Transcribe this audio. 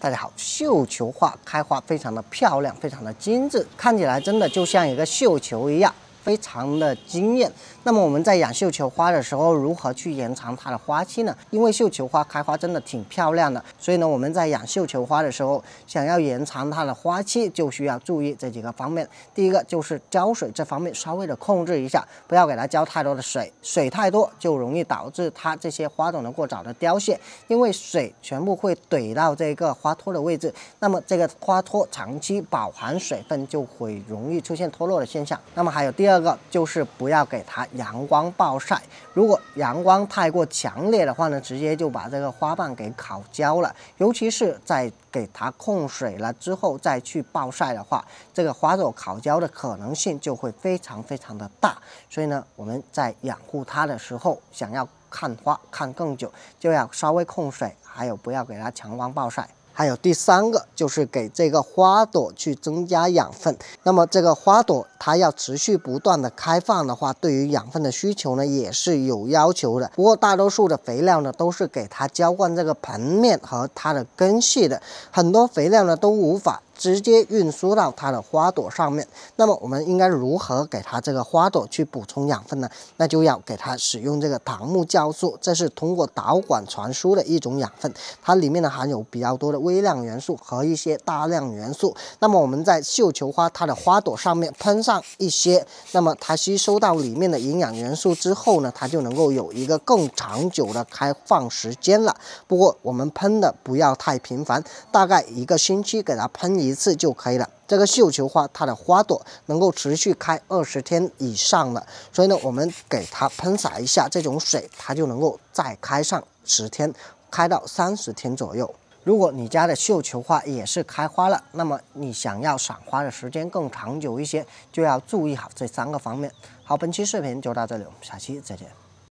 大家好，绣球花开花非常的漂亮，非常的精致，看起来真的就像一个绣球一样。非常的惊艳。那么我们在养绣球花的时候，如何去延长它的花期呢？因为绣球花开花真的挺漂亮的，所以呢，我们在养绣球花的时候，想要延长它的花期，就需要注意这几个方面。第一个就是浇水这方面稍微的控制一下，不要给它浇太多的水，水太多就容易导致它这些花种的过早的凋谢，因为水全部会怼到这个花托的位置，那么这个花托长期饱含水分就会容易出现脱落的现象。那么还有第二。第二个就是不要给它阳光暴晒，如果阳光太过强烈的话呢，直接就把这个花瓣给烤焦了。尤其是在给它控水了之后再去暴晒的话，这个花朵烤焦的可能性就会非常非常的大。所以呢，我们在养护它的时候，想要看花看更久，就要稍微控水，还有不要给它强光暴晒。还有第三个，就是给这个花朵去增加养分。那么这个花朵它要持续不断的开放的话，对于养分的需求呢也是有要求的。不过大多数的肥料呢都是给它浇灌这个盆面和它的根系的，很多肥料呢都无法。直接运输到它的花朵上面。那么我们应该如何给它这个花朵去补充养分呢？那就要给它使用这个糖木酵素，这是通过导管传输的一种养分，它里面呢含有比较多的微量元素和一些大量元素。那么我们在绣球花它的花朵上面喷上一些，那么它吸收到里面的营养元素之后呢，它就能够有一个更长久的开放时间了。不过我们喷的不要太频繁，大概一个星期给它喷一。一次就可以了。这个绣球花，它的花朵能够持续开二十天以上了。所以呢，我们给它喷洒一下这种水，它就能够再开上十天，开到三十天左右。如果你家的绣球花也是开花了，那么你想要赏花的时间更长久一些，就要注意好这三个方面。好，本期视频就到这里，我们下期再见。